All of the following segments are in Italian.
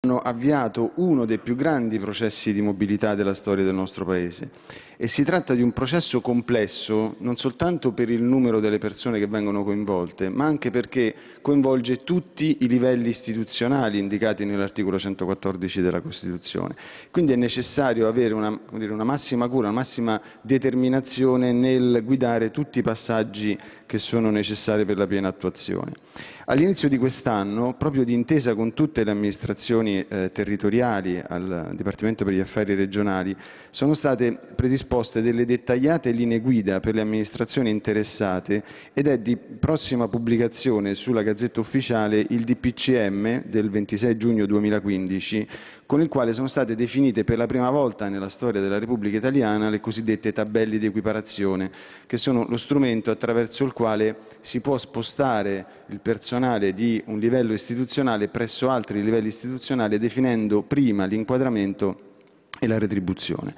hanno avviato uno dei più grandi processi di mobilità della storia del nostro Paese e si tratta di un processo complesso non soltanto per il numero delle persone che vengono coinvolte, ma anche perché coinvolge tutti i livelli istituzionali indicati nell'articolo 114 della Costituzione. Quindi è necessario avere una, dire, una massima cura, una massima determinazione nel guidare tutti i passaggi che sono necessari per la piena attuazione. All'inizio di quest'anno, proprio d'intesa con tutte le amministrazioni amministrazioni eh, territoriali, al Dipartimento per gli affari regionali, sono state predisposte delle dettagliate linee guida per le amministrazioni interessate ed è di prossima pubblicazione sulla Gazzetta Ufficiale il DPCM del 26 giugno 2015, con il quale sono state definite per la prima volta nella storia della Repubblica Italiana le cosiddette tabelle di equiparazione, che sono lo strumento attraverso il quale si può spostare il personale di un livello istituzionale presso altri livelli istituzionali professionale definendo prima l'inquadramento e la retribuzione.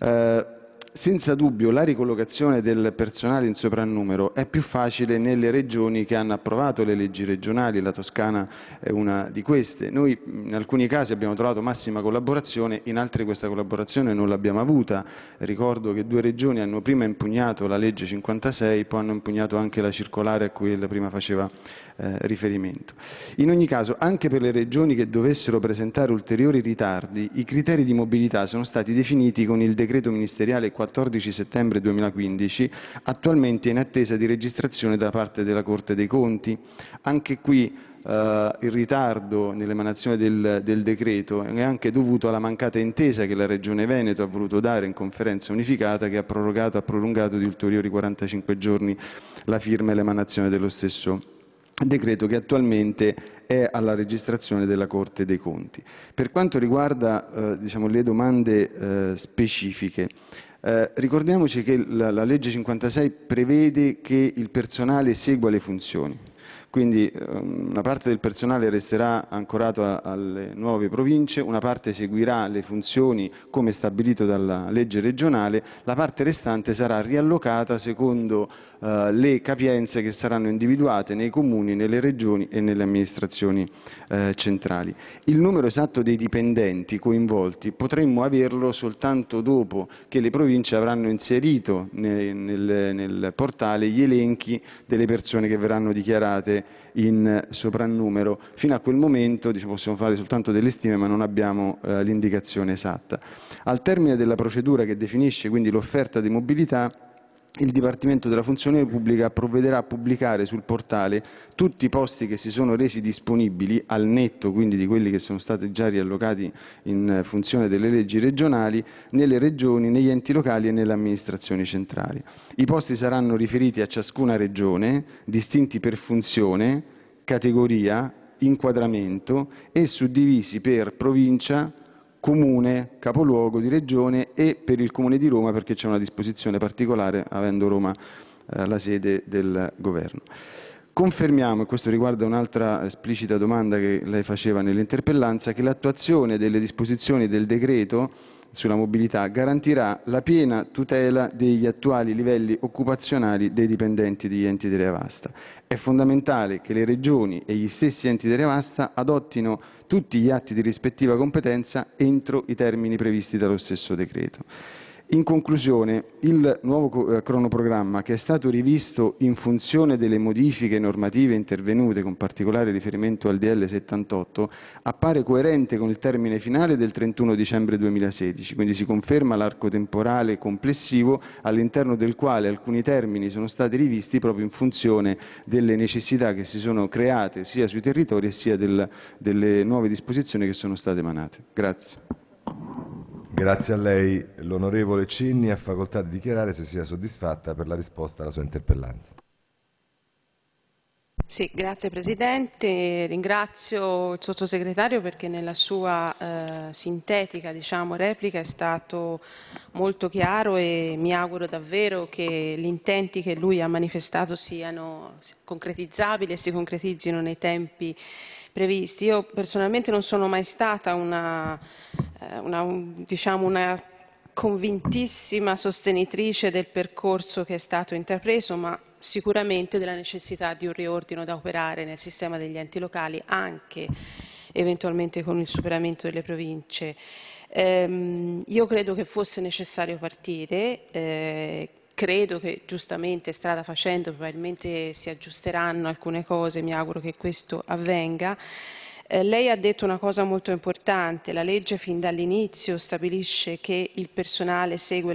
Eh, senza dubbio la ricollocazione del personale in soprannumero è più facile nelle regioni che hanno approvato le leggi regionali, la Toscana è una di queste. Noi in alcuni casi abbiamo trovato massima collaborazione, in altri questa collaborazione non l'abbiamo avuta. Ricordo che due regioni hanno prima impugnato la legge 56, poi hanno impugnato anche la circolare a cui ella prima faceva eh, riferimento. In ogni caso, anche per le regioni che dovessero presentare ulteriori ritardi, i criteri di mobilità sono stati definiti con il decreto ministeriale 14 settembre 2015, attualmente in attesa di registrazione da parte della Corte dei Conti. Anche qui Uh, il ritardo nell'emanazione del, del, decreto è anche dovuto alla mancata intesa che la Regione Veneto ha voluto dare in conferenza unificata che ha prorogato ha prolungato di ulteriori 45 giorni la firma e l'emanazione dello stesso decreto che attualmente è alla registrazione della Corte dei conti. Per quanto riguarda eh, diciamo, le domande eh, specifiche, eh, ricordiamoci che la, la, legge 56 prevede che il personale segua le funzioni. Quindi ehm, una parte del personale resterà ancorato alle nuove province, una parte seguirà le funzioni come stabilito dalla legge regionale, la parte restante sarà riallocata secondo eh, le capienze che saranno individuate nei comuni, nelle regioni e nelle amministrazioni eh, centrali. Il numero esatto dei dipendenti coinvolti potremmo averlo soltanto dopo che le province avranno inserito nel portale gli elenchi delle persone che verranno dichiarate in soprannumero. Fino a quel momento diciamo, possiamo fare soltanto delle stime ma non abbiamo eh, l'indicazione esatta. Al termine della procedura che definisce quindi l'offerta di mobilità, il Dipartimento della funzione pubblica provvederà a pubblicare sul portale tutti i posti che si sono resi disponibili, al netto quindi di quelli che sono stati già riallocati in funzione delle leggi regionali, nelle Regioni, negli enti locali e nelle amministrazioni centrali. I posti saranno riferiti a ciascuna Regione, distinti per funzione, categoria, inquadramento e suddivisi per provincia, Comune capoluogo di Regione e per il Comune di Roma perché c'è una disposizione particolare avendo Roma eh, la sede del governo. Confermiamo, e questo riguarda un'altra esplicita domanda che lei faceva nell'interpellanza, che l'attuazione delle disposizioni del decreto sulla mobilità garantirà la piena tutela degli attuali livelli occupazionali dei dipendenti degli enti Derevasta. È fondamentale che le regioni e gli stessi enti Derevasta adottino tutti gli atti di rispettiva competenza entro i termini previsti dallo stesso decreto. In conclusione, il nuovo eh, cronoprogramma, che è stato rivisto in funzione delle modifiche normative intervenute, con particolare riferimento al DL 78, appare coerente con il termine finale del 31 dicembre 2016, quindi si conferma l'arco temporale complessivo all'interno del quale alcuni termini sono stati rivisti proprio in funzione delle necessità che si sono create sia sui territori sia del, delle nuove disposizioni che sono state emanate. Grazie. Grazie a lei. L'onorevole Cinni ha facoltà di dichiarare se sia soddisfatta per la risposta alla sua interpellanza. Sì, grazie Presidente. Ringrazio il sottosegretario perché nella sua eh, sintetica diciamo, replica è stato molto chiaro e mi auguro davvero che gli intenti che lui ha manifestato siano concretizzabili e si concretizzino nei tempi previsti. Io personalmente non sono mai stata una eh, una, diciamo una convintissima sostenitrice del percorso che è stato intrapreso, ma sicuramente della necessità di un riordino da operare nel sistema degli enti locali, anche eventualmente con il superamento delle province. Ehm, io credo che fosse necessario partire, eh, credo che giustamente strada facendo probabilmente si aggiusteranno alcune cose, mi auguro che questo avvenga. Eh, lei ha detto una cosa molto importante, la legge fin dall'inizio stabilisce che il personale segue